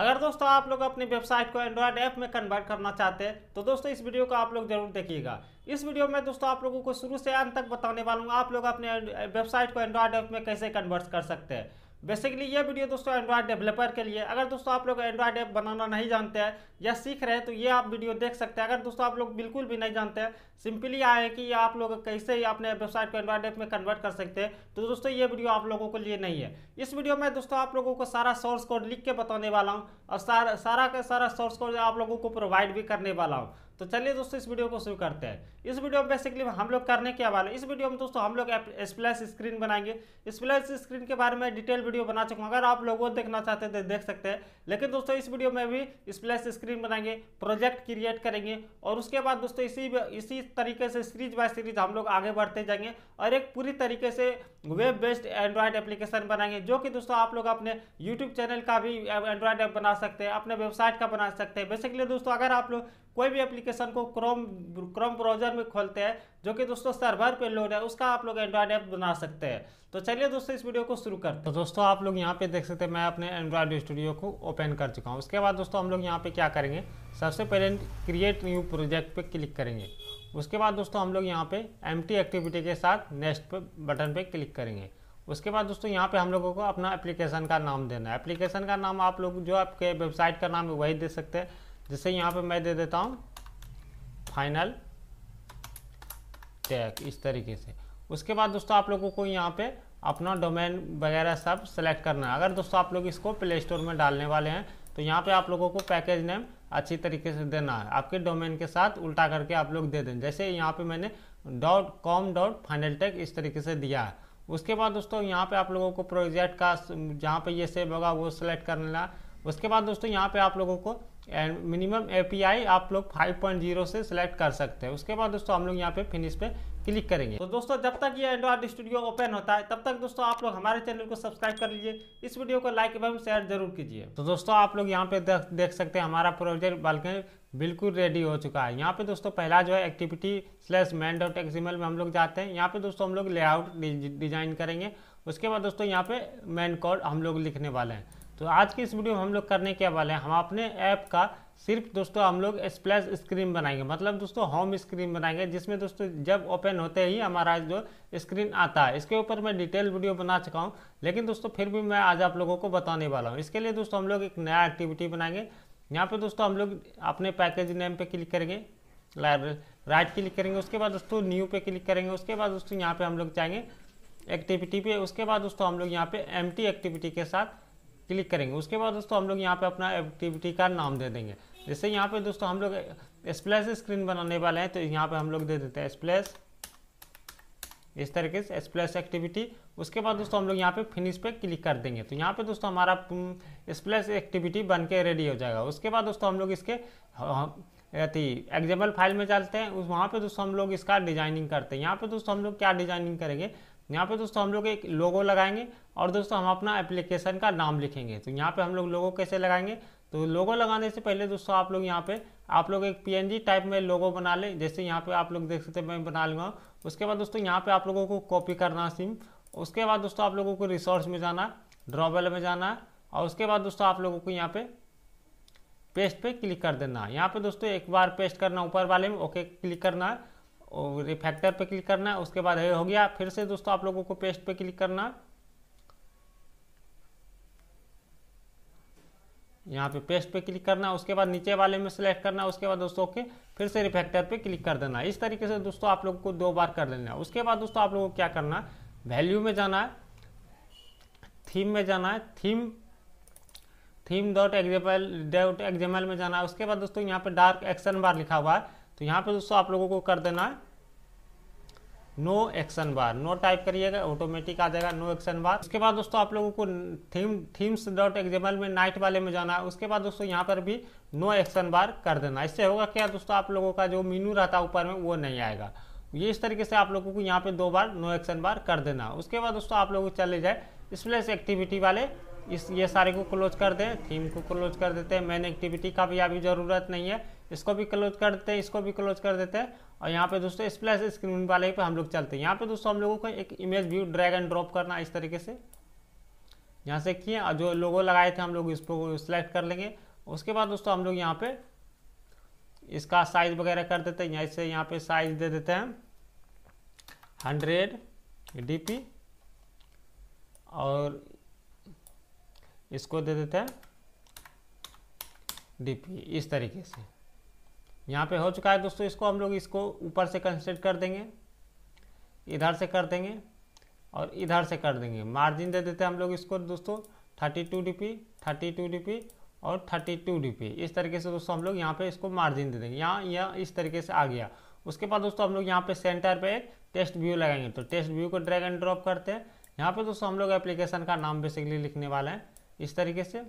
अगर दोस्तों आप लोग अपनी वेबसाइट को एंड्रॉयड ऐप में कन्वर्ट करना चाहते हैं तो दोस्तों इस वीडियो को आप लोग जरूर देखिएगा इस वीडियो में दोस्तों आप लोगों को शुरू से अंत तक बताने वाला हूँ आप लोग अपने वेबसाइट को एंड्रॉयड ऐप में कैसे कन्वर्ट कर सकते हैं बेसिकली ये वीडियो दोस्तों एंड्रॉयड डेवलपर के लिए अगर दोस्तों आप लोग एंड्रॉयड ऐप बनाना नहीं जानते हैं या सीख रहे हैं तो ये आप वीडियो देख सकते हैं अगर दोस्तों आप लोग बिल्कुल भी नहीं जानते हैं सिंपली आए कि आप लोग कैसे ही अपने वेबसाइट को एंड्रॉयड ऐप में कन्वर्ट कर सकते हैं तो दोस्तों ये वीडियो आप लोगों के लिए नहीं है इस वीडियो में दोस्तों आप लोगों को सारा सोर्स कोड लिख के बताने वाला हूँ और सारा सारा का सारा सोर्स कोड आप लोगों को प्रोवाइड भी करने वाला हूँ तो चलिए दोस्तों इस वीडियो को शुरू करते हैं इस वीडियो में बेसिकली हम लोग करने के वाले इस वीडियो में दोस्तों हम लोग स्प्लैश स्क्रीन बनाएंगे स्प्लैश स्क्रीन के बारे में डिटेल वीडियो बना चुका हूँ अगर आप लोगों देखना चाहते हैं तो देख सकते हैं लेकिन दोस्तों इस वीडियो में भी स्प्लैश स्क्रीन बनाएंगे प्रोजेक्ट क्रिएट करेंगे और उसके बाद दोस्तों इसी इसी तरीके से सीरीज बाय सीरीज हम लोग आगे बढ़ते जाएंगे और एक पूरी तरीके से वेब बेस्ड एंड्रॉयड एप्लीकेशन बनाएंगे जो कि दोस्तों आप लोग अपने यूट्यूब चैनल का भी एंड्रॉयड ऐप बना सकते हैं अपने वेबसाइट का बना सकते हैं बेसिकली दोस्तों अगर आप लोग कोई भी एप्लीकेशन को क्रोम क्रोम ब्राउजर में खोलते हैं जो कि दोस्तों सर्वर पे लोड है उसका आप लोग एंड्रॉयड ऐप बना सकते हैं तो चलिए दोस्तों इस वीडियो को शुरू करते हैं तो दोस्तों आप लोग यहाँ पे देख सकते हैं मैं अपने एंड्रॉयड स्टूडियो को ओपन कर चुका हूँ उसके बाद दोस्तों हम लोग यहाँ पे क्या करेंगे सबसे पहले क्रिएट न्यू प्रोजेक्ट पे क्लिक करेंगे उसके बाद दोस्तों हम लोग यहाँ पे एम एक्टिविटी के साथ नेक्स्ट बटन पे क्लिक करेंगे उसके बाद दोस्तों यहाँ पे हम लोगों को अपना एप्लीकेशन का नाम देना है एप्लीकेशन का नाम आप लोग जो आपके वेबसाइट का नाम है वही दे सकते हैं जैसे यहाँ पे मैं दे देता हूँ फाइनल टैग इस तरीके से उसके बाद दोस्तों आप लोगों को यहाँ पर अपना डोमेन वगैरह सब सेलेक्ट करना है अगर दोस्तों आप लोग इसको प्ले स्टोर में डालने वाले हैं तो यहाँ पर आप लोगों को पैकेज नेम अच्छी तरीके से देना है आपके डोमेन के साथ उल्टा करके आप लोग दे दें जैसे यहाँ पे मैंने dot com dot final tech इस तरीके से दिया है उसके बाद दोस्तों यहाँ पे आप लोगों को प्रोजेक्ट का जहाँ पे ये सेव होगा वो सिलेक्ट कर लेना उसके बाद दोस्तों यहाँ पे आप लोगों को मिनिमम एपीआई आप लोग 5.0 से सिलेक्ट कर सकते हैं उसके बाद दोस्तों हम लोग यहाँ पे फिनिश पे क्लिक करेंगे तो दोस्तों जब तक ये एंड्रॉइड स्टूडियो ओपन होता है तब तक दोस्तों आप लोग हमारे चैनल को सब्सक्राइब कर लीजिए इस वीडियो को लाइक एवं शेयर जरूर कीजिए तो दोस्तों आप लोग यहाँ पे देख सकते हैं हमारा प्रोजेक्ट बालकन बिल्कुल रेडी हो चुका है यहाँ पे दोस्तों पहला जो है activity slash main dot XML में हम लोग जाते हैं यहाँ पे दोस्तों हम लोग लेआउट डिजाइन करेंगे उसके बाद दोस्तों यहाँ पे मैन कोड हम लोग लिखने वाले हैं तो आज की इस वीडियो में हम लोग करने क्या वाले हैं हम अपने ऐप का सिर्फ दोस्तों हम लोग स्प्लैश स्क्रीन बनाएंगे मतलब दोस्तों होम स्क्रीन बनाएंगे जिसमें दोस्तों जब ओपन होते ही हमारा जो स्क्रीन आता है इसके ऊपर मैं डिटेल वीडियो बना चुका हूँ लेकिन दोस्तों फिर भी मैं आज आप लोगों को बताने वाला हूँ इसके लिए दोस्तों हम लोग एक नया एक्टिविटी बनाएंगे यहाँ पर दोस्तों हम लोग अपने पैकेज नेम पर क्लिक करेंगे राइट क्लिक करेंगे उसके बाद दोस्तों न्यू पे क्लिक करेंगे उसके बाद दोस्तों यहाँ पे हम लोग जाएंगे एक्टिविटी पे उसके बाद दोस्तों हम लोग यहाँ पे एम एक्टिविटी के साथ क्लिक करेंगे उसके बाद दोस्तों हम लोग यहाँ पे अपना एक्टिविटी का नाम दे देंगे जैसे यहाँ पे दोस्तों हम लोग स्प्लेस स्क्रीन बनाने वाले हैं तो यहाँ पे हम लोग दे देते हैं स्प्लैश इस तरीके से स्प्लेस एक्टिविटी उसके बाद दोस्तों हम लोग यहाँ पे फिनिश पे क्लिक कर देंगे तो यहाँ पे दोस्तों हमारा स्प्लेस एक्टिविटी बन के रेडी हो जाएगा उसके बाद दोस्तों हम लोग इसके अति एग्जाम्पल फाइल में चलते हैं उस वहाँ पे दोस्तों हम लोग इसका डिजाइनिंग करते हैं यहाँ पे दोस्तों हम लोग क्या डिजाइनिंग करेंगे यहाँ पे दोस्तों हम लोग एक लोगो लगाएंगे और दोस्तों हम अपना एप्लीकेशन का नाम लिखेंगे तो यहाँ पे हम लोग लोगो कैसे लगाएंगे तो लोगो लगाने से पहले दोस्तों आप लोग यहाँ पे आप लोग एक पीएनजी टाइप में लोगो बना लें जैसे यहाँ पे आप लोग देख सकते हैं मैं बना लूँगा उसके बाद दोस्तों यहाँ पे आप लोगों को कॉपी करना सिम उसके बाद दोस्तों आप लोगों को रिसोर्स में जाना ड्रॉबेल में जाना और उसके बाद दोस्तों आप लोगों को यहाँ पे पेस्ट पे क्लिक कर देना है यहाँ पे दोस्तों एक बार पेस्ट करना ऊपर वाले में ओके क्लिक करना है और रिफैक्टर पे क्लिक करना है उसके बाद ये हो गया फिर से दोस्तों आप लोगों को पेस्ट पे क्लिक करना है यहाँ पे पेस्ट पे क्लिक करना उसके बाद नीचे वाले में सेलेक्ट करना उसके बाद दोस्तों ओके फिर से रिफैक्टर पे क्लिक कर देना इस तरीके से दोस्तों आप लोगों को दो बार कर लेना है उसके बाद दोस्तों आप लोगों को क्या करना है वैल्यू में जाना है थीम में जाना है theme theme dot XML dot XML में जाना है उसके बाद दोस्तों यहाँ पे डार्क एक्शन बार लिखा हुआ है तो यहाँ पे दोस्तों आप लोगों को कर देना है no action bar no type करिएगा ऑटोमेटिक आ जाएगा नो एक्शन बार उसके बाद दोस्तों आप लोगों को थीम थीम्स डॉट एग्जाम्पल में नाइट वाले में जाना है उसके बाद दोस्तों यहाँ पर भी नो एक्शन बार कर देना इससे होगा क्या दोस्तों आप लोगों का जो मीनू रहता है ऊपर में वो नहीं आएगा ये इस तरीके से आप लोगों को यहाँ पर दो बार नो एक्शन बार कर देना उसके बाद दोस्तों आप लोग चले जाए स्प्लेस एक्टिविटी वाले इस ये सारे को क्लोज कर दें थीम को क्लोज कर देते हैं मैन एक्टिविटी का भी अभी ज़रूरत नहीं है इसको भी क्लोज कर देते हैं इसको भी क्लोज कर देते हैं और यहाँ पे दोस्तों स्प्लैश स्क्रीन वाले पे हम लोग चलते हैं यहाँ पे दोस्तों हम लोगों को एक image view drag and drop करना इस तरीके से यहाँ से किए और जो लोगो लगाए थे हम लोग इसको सिलेक्ट कर लेंगे उसके बाद दोस्तों हम लोग यहाँ पे इसका साइज वगैरह कर देते हैं ऐसे यहाँ पे साइज दे देते हैं हंड्रेड डी और इसको दे देते हैं डी इस तरीके से यहाँ पे हो चुका है दोस्तों इसको हम लोग इसको ऊपर से कंसिडर कर देंगे इधर से कर देंगे और इधर से कर देंगे मार्जिन दे देते हैं हम लोग इसको दोस्तों thirty two P thirty two P और थर्टी टू पी इस तरीके से दोस्तों हम लोग यहाँ पे इसको मार्जिन दे देंगे यहाँ यह इस तरीके से आ गया उसके बाद दोस्तों हम लोग यहाँ पे सेंटर पे एक टेस्ट व्यू लगाएंगे तो टेस्ट व्यू को ड्रैग एंड ड्रॉप करते हैं यहाँ पे दोस्तों हम लोग एप्लीकेशन का नाम बेसिकली लिखने वाले हैं इस तरीके से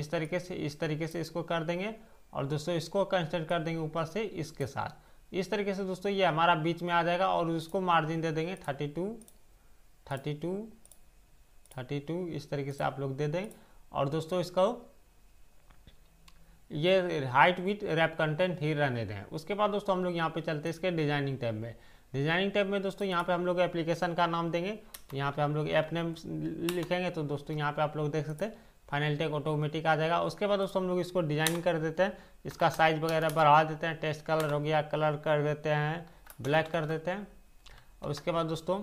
इस तरीके से इस तरीके से इसको कर देंगे और दोस्तों इसको कंसिडर कर देंगे ऊपर से इसके साथ इस तरीके से दोस्तों ये हमारा बीच में आ जाएगा और उसको मार्जिन दे देंगे thirty two thirty two thirty two इस तरीके से आप लोग दे दें और दोस्तों इसको ये हाइट विथ रैप कंटेंट ही रहने दें उसके बाद दोस्तों हम लोग यहाँ पे चलते हैं इसके डिजाइनिंग टैब में डिजाइनिंग टैब में दोस्तों यहाँ पे हम लोग एप्लीकेशन का नाम देंगे यहाँ पे हम लोग ऐप नेम लिखेंगे तो दोस्तों यहाँ पे आप लोग देख सकते हैं फाइनल टेक ऑटोमेटिक आ जाएगा उसके बाद दोस्तों हम लोग इसको डिजाइन कर देते हैं इसका साइज वगैरह बढ़ा देते हैं टेस्ट कलर हो गया कलर कर देते हैं ब्लैक कर देते हैं और उसके बाद दोस्तों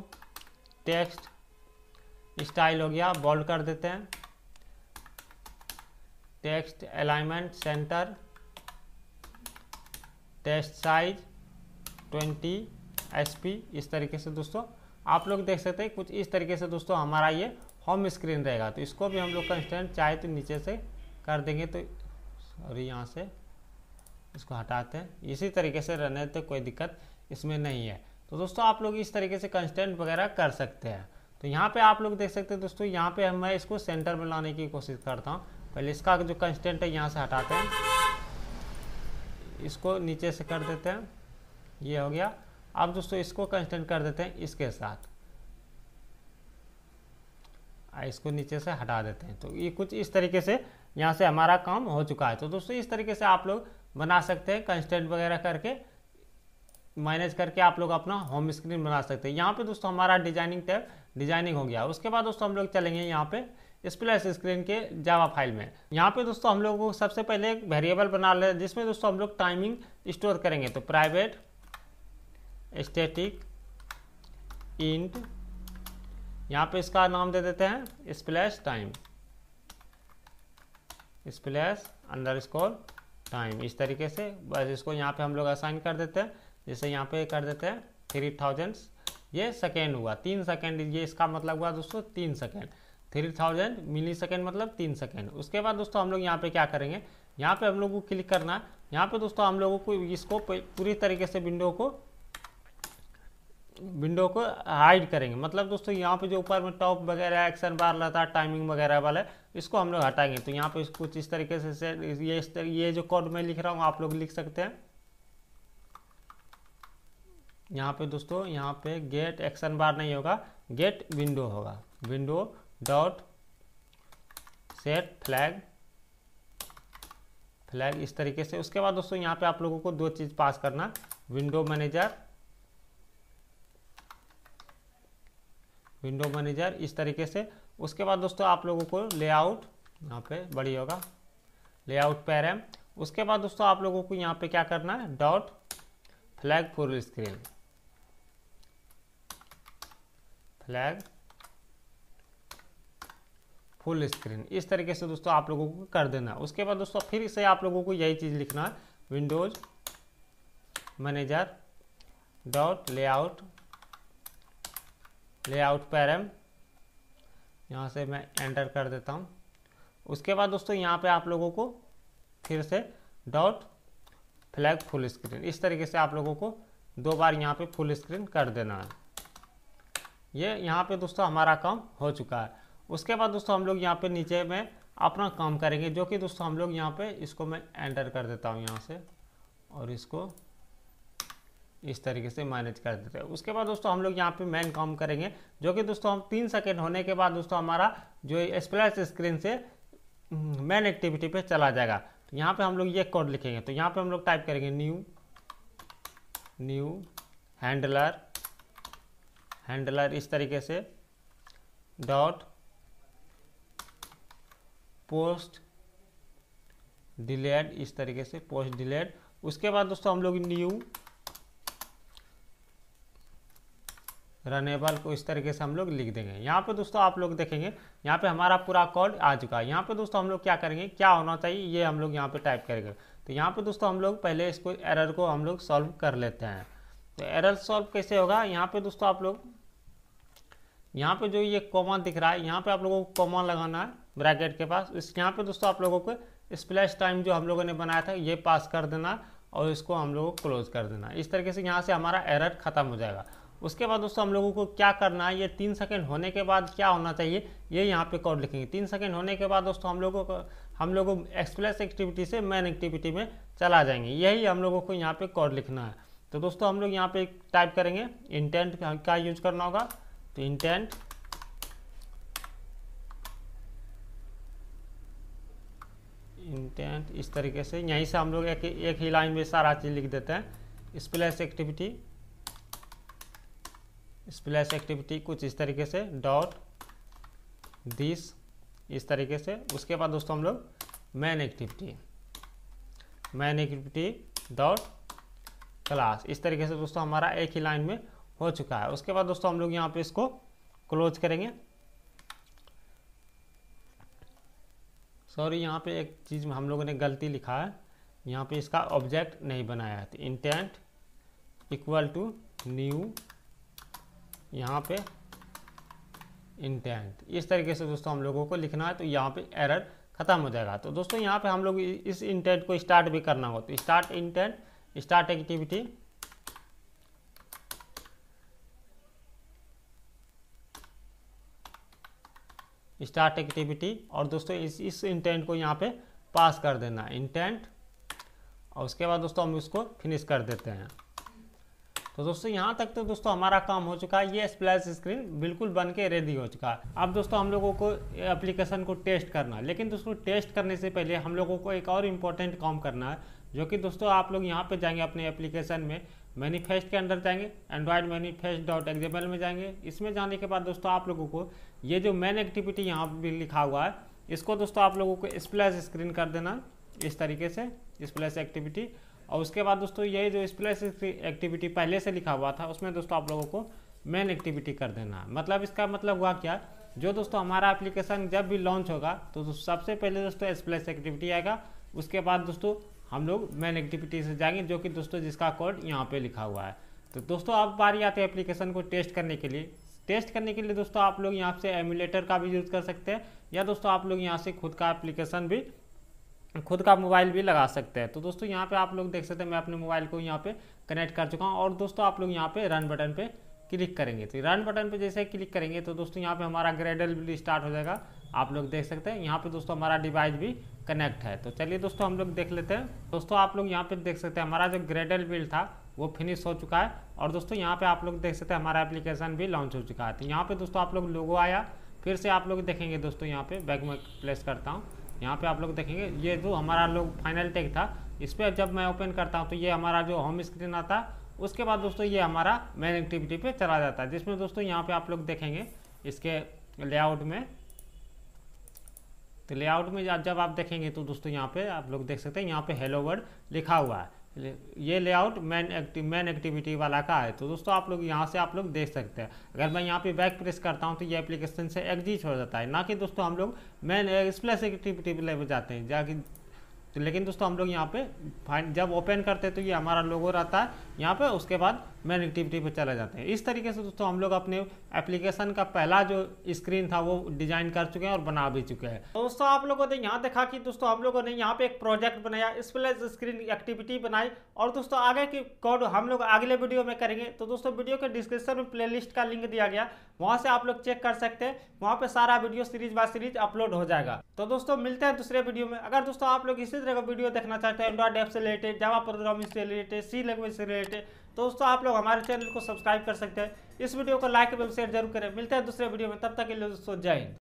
टेक्स्ट स्टाइल हो गया बोल्ड कर देते हैं text alignment centre test size 20 SP इस तरीके से दोस्तों आप लोग देख सकते हैं कुछ इस तरीके से दोस्तों हमारा ये होम स्क्रीन रहेगा तो इसको भी हम लोग कंस्टेंट चाहे तो नीचे से कर देंगे तो सॉरी यहाँ से इसको हटाते हैं इसी तरीके से रहने तो कोई दिक्कत इसमें नहीं है तो दोस्तों आप लोग इस तरीके से कंस्टेंट वगैरह कर सकते हैं तो यहाँ पे आप लोग देख सकते हैं दोस्तों यहाँ पे मैं इसको सेंटर में लाने की कोशिश करता हूँ पहले इसका जो कंस्टेंट है यहाँ से हटाते हैं इसको नीचे से कर देते हैं ये हो गया अब दोस्तों इसको कंस्टेंट कर देते हैं इसके साथ इसको नीचे से हटा देते हैं तो ये कुछ इस तरीके से यहाँ से हमारा काम हो चुका है तो दोस्तों इस तरीके से आप लोग बना सकते हैं कंस्टेंट वगैरह करके मैनेज करके आप लोग अपना होम स्क्रीन बना सकते हैं यहाँ पे दोस्तों हमारा डिजाइनिंग टैब डिजाइनिंग हो गया उसके बाद दोस्तों हम लोग चलेंगे यहाँ पे स्प्लैश स्क्रीन के जावा फाइल में यहाँ पे दोस्तों हम लोग को सबसे पहले एक वेरिएबल बना ले जिसमें दोस्तों हम लोग टाइमिंग स्टोर करेंगे तो प्राइवेट स्टेटिक इंट यहाँ पे इसका नाम दे देते हैं splash time splash underscore time इस तरीके से बस इसको यहाँ पे हम लोग असाइन कर देते हैं जैसे यहाँ पे कर देते हैं थ्री थाउजेंड ये सेकेंड हुआ तीन सेकेंड ये इसका मतलब हुआ दोस्तों तीन second three thousand millisecond मतलब तीन सेकेंड उसके बाद दोस्तों हम लोग यहाँ पे क्या करेंगे यहाँ पे हम लोग को क्लिक करना है यहाँ पे दोस्तों हम लोगों को इसको पूरी तरीके से विंडो को विंडो को हाइड करेंगे मतलब दोस्तों यहाँ पे जो ऊपर में टॉप वगैरह एक्शन बार रहता है टाइमिंग वगैरह वाला इसको हम लोग हटाएंगे तो यहाँ पे कुछ इस तरीके से, से ये इस तर, ये जो कोड मैं लिख रहा हूँ आप लोग लिख सकते हैं यहाँ पे दोस्तों यहाँ पे गेट एक्शन बार नहीं होगा गेट विंडो होगा window dot set flag flag इस तरीके से उसके बाद दोस्तों यहाँ पे आप लोगों को दो चीज़ पास करना विंडो मैनेजर विंडो मैनेजर इस तरीके से उसके बाद दोस्तों आप लोगों को लेआउट यहाँ पे बड़ी होगा लेआउट पैरम उसके बाद दोस्तों आप लोगों को यहाँ पे क्या करना है dot flag full screen flag full screen इस तरीके से दोस्तों आप लोगों को कर देना है उसके बाद दोस्तों फिर से आप लोगों को यही चीज़ लिखना है windows manager dot layout layout पर एम यहाँ से मैं एंटर कर देता हूँ उसके बाद दोस्तों यहाँ पे आप लोगों को फिर से डॉट फ्लैग फुल स्क्रीन इस तरीके से आप लोगों को दो बार यहाँ पे फुल स्क्रीन कर देना है ये यहाँ पे दोस्तों हमारा काम हो चुका है उसके बाद दोस्तों हम लोग यहाँ पे नीचे में अपना काम करेंगे जो कि दोस्तों हम लोग यहाँ पे इसको मैं एंटर कर देता हूँ यहाँ से और इसको इस तरीके से मैनेज कर देते हैं उसके बाद दोस्तों हम लोग यहाँ पे मेन काम करेंगे जो कि दोस्तों हम तीन सेकेंड होने के बाद दोस्तों हमारा जो स्प्लैश स्क्रीन से मेन हम्म, एक्टिविटी पे चला जाएगा तो यहाँ पे हम लोग ये कोड लिखेंगे तो यहाँ पे हम लोग टाइप करेंगे न्यू न्यू हैंडलर हैंडलर इस तरीके से डॉट पोस्ट डिलेड इस तरीके से पोस्ट डिलेड उसके बाद दोस्तों हम लोग न्यू रनेबल को इस तरीके से हम लोग लिख देंगे यहाँ पे दोस्तों आप लोग देखेंगे यहाँ पे हमारा पूरा कोड आ चुका है यहाँ पे दोस्तों हम लोग क्या करेंगे क्या होना चाहिए ये हम लोग यहाँ पे टाइप करेंगे तो यहाँ पे दोस्तों हम लोग पहले इसको एरर को हम लोग सॉल्व कर लेते हैं तो एरर सॉल्व कैसे होगा यहाँ पे दोस्तों आप लोग यहाँ पे जो ये कॉमन दिख रहा है यहाँ पे आप लोगों को कॉमन लगाना है ब्रैकेट के पास इस यहाँ पे दोस्तों आप लोगों को स्प्लैश टाइम जो हम लोगों ने बनाया था ये पास कर देना और इसको हम लोगों को क्लोज कर देना इस तरीके से यहाँ से हमारा एरर खत्म हो जाएगा उसके बाद दोस्तों हम लोगों को क्या करना है ये तीन सेकेंड होने के बाद क्या होना चाहिए ये यहाँ पे कोड लिखेंगे तीन सेकेंड होने के बाद दोस्तों हम लोगों को हम लोग एक्सप्लेस एक्टिविटी से मेन एक्टिविटी में चला जाएंगे यही हम लोगों को यहाँ पे कोड लिखना है तो दोस्तों हम लोग यहाँ पे टाइप करेंगे इंटेंट क्या यूज करना होगा तो इंटेंट इंटेंट इस तरीके से यहीं से हम लोग एक एक ही लाइन में सारा चीज़ लिख देते हैं स्प्लेस एक्टिविटी स्प्लैश एक्टिविटी कुछ इस तरीके से डॉट दिस इस तरीके से उसके बाद दोस्तों हम लोग main activity main activity dot class इस तरीके से दोस्तों हमारा एक ही लाइन में हो चुका है उसके बाद दोस्तों हम लोग यहाँ पे इसको क्लोज करेंगे सॉरी यहाँ पे एक चीज़ में हम लोगों ने गलती लिखा है यहाँ पे इसका ऑब्जेक्ट नहीं बनाया है इंटेंट इक्वल टू न्यू यहाँ पे इंटेंट इस तरीके से दोस्तों हम लोगों को लिखना है तो यहाँ पे एरर ख़त्म हो जाएगा तो दोस्तों यहाँ पे हम लोग इस इंटेंट को स्टार्ट भी करना हो तो start intent start activity start activity और दोस्तों इस इस इंटेंट को यहाँ पे पास कर देना इंटेंट और उसके बाद दोस्तों हम इसको फिनिश कर देते हैं तो दोस्तों यहाँ तक तो दोस्तों हमारा काम हो चुका है ये स्प्लैश स्क्रीन बिल्कुल बन के रेडी हो चुका है अब दोस्तों हम लोगों को एप्लीकेशन को टेस्ट करना है लेकिन दोस्तों टेस्ट करने से पहले हम लोगों को एक और इम्पोर्टेंट काम करना है जो कि दोस्तों आप लोग यहाँ पे जाएंगे अपने एप्लीकेशन में मैनीफेस्ट के अंदर जाएंगे एंड्रॉयड मैनीफेस्ट डॉट एग्जाम्पल में जाएंगे इसमें जाने के बाद दोस्तों आप लोगों को ये जो मैन एक्टिविटी यहाँ भी लिखा हुआ है इसको दोस्तों आप लोगों को स्प्लैश स्क्रीन कर देना इस तरीके से स्प्लैश एक्टिविटी और उसके बाद दोस्तों यही जो स्प्लेस एक्टिविटी पहले से लिखा हुआ था उसमें दोस्तों आप लोगों को मेन एक्टिविटी कर देना मतलब इसका मतलब हुआ क्या जो दोस्तों हमारा एप्लीकेशन जब भी लॉन्च होगा तो, सबसे पहले दोस्तों स्प्लेस एक्टिविटी आएगा उसके बाद दोस्तों हम लोग मेन एक्टिविटी से जाएंगे जो कि दोस्तों जिसका कोड यहाँ पे लिखा हुआ है तो दोस्तों आप बारी आते हैं एप्लीकेशन को टेस्ट करने के लिए टेस्ट करने के लिए दोस्तों आप लोग यहाँ से एमुलेटर का भी यूज़ कर सकते हैं या दोस्तों आप लोग यहाँ से खुद का एप्लीकेशन भी खुद का मोबाइल भी लगा सकते हैं तो दोस्तों यहाँ पे आप लोग देख सकते हैं मैं अपने मोबाइल को यहाँ पे कनेक्ट कर चुका हूँ और दोस्तों आप लोग यहाँ पे रन बटन पे क्लिक करेंगे तो रन बटन पे जैसे क्लिक करेंगे तो दोस्तों यहाँ पे हमारा ग्रेडल भी स्टार्ट हो जाएगा आप लोग देख सकते हैं यहाँ पे दोस्तों हमारा डिवाइस भी कनेक्ट है तो चलिए दोस्तों हम लोग देख लेते हैं दोस्तों आप लोग यहाँ पे देख सकते हैं हमारा जो ग्रेडल बिल था वो फिनिश हो चुका है और दोस्तों यहाँ पे आप लोग देख सकते हैं हमारा एप्लीकेशन भी लॉन्च हो चुका है तो यहाँ पे दोस्तों आप लोग लोगो आया फिर से आप लोग देखेंगे दोस्तों यहाँ पे बैग में प्लेस करता हूँ यहाँ पे आप लोग देखेंगे ये जो हमारा लोग फाइनल टेक था इस पर जब मैं ओपन करता हूँ तो ये हमारा जो होम स्क्रीन आता उसके बाद दोस्तों ये हमारा मेन एक्टिविटी पे चला जाता है जिसमें दोस्तों यहाँ पे आप लोग देखेंगे इसके लेआउट में तो लेआउट में जब आप देखेंगे तो दोस्तों यहाँ पे आप लोग देख सकते हैं यहाँ पे हेलो वर्ड लिखा हुआ है ये layout main active main activity वाला का है तो दोस्तों आप लोग यहाँ से आप लोग देख सकते हैं अगर मैं यहाँ पे बैक प्रेस करता हूँ तो ये एप्लीकेशन से एग्जिट हो जाता है ना कि दोस्तों हम लोग मैन एक्सप्लेस एक्टिविटी लेवल जाते हैं जाकि तो लेकिन दोस्तों हम लोग यहाँ पे फाइन जब ओपन करते हैं तो ये हमारा लोगो रहता है यहाँ पे उसके बाद में नेगेटिविटी पर चला जाते हैं इस तरीके से दोस्तों हम लोग अपने एप्लीकेशन का पहला जो स्क्रीन था वो डिजाइन कर चुके हैं और बना भी चुके हैं तो दोस्तों आप लोगों ने यहाँ देखा कि दोस्तों हम लोगों ने यहाँ पे एक प्रोजेक्ट बनाया इस प्ले स्क्रीन एक्टिविटी बनाई और दोस्तों आगे की कोड हम लोग अगले वीडियो में करेंगे तो दोस्तों वीडियो के डिस्क्रिप्शन में प्ले का लिंक दिया गया वहाँ से आप लोग चेक कर सकते हैं वहाँ पे सारा video series by series upload हो जाएगा तो दोस्तों मिलते हैं दूसरे वीडियो में अगर दोस्तों आप लोग इसी तरह का वीडियो देखना चाहते हैं एंड्रॉइड ऐप से रिलेटेड जावा प्रोग्राम से रिलेटेड सी लैंग्वेज से रिलेटेड तो दोस्तों आप लोग हमारे चैनल को सब्सक्राइब कर सकते हैं इस वीडियो को लाइक एवं शेयर जरूर करें मिलते हैं दूसरे वीडियो में तब तक के लिए दोस्तों जय हिंद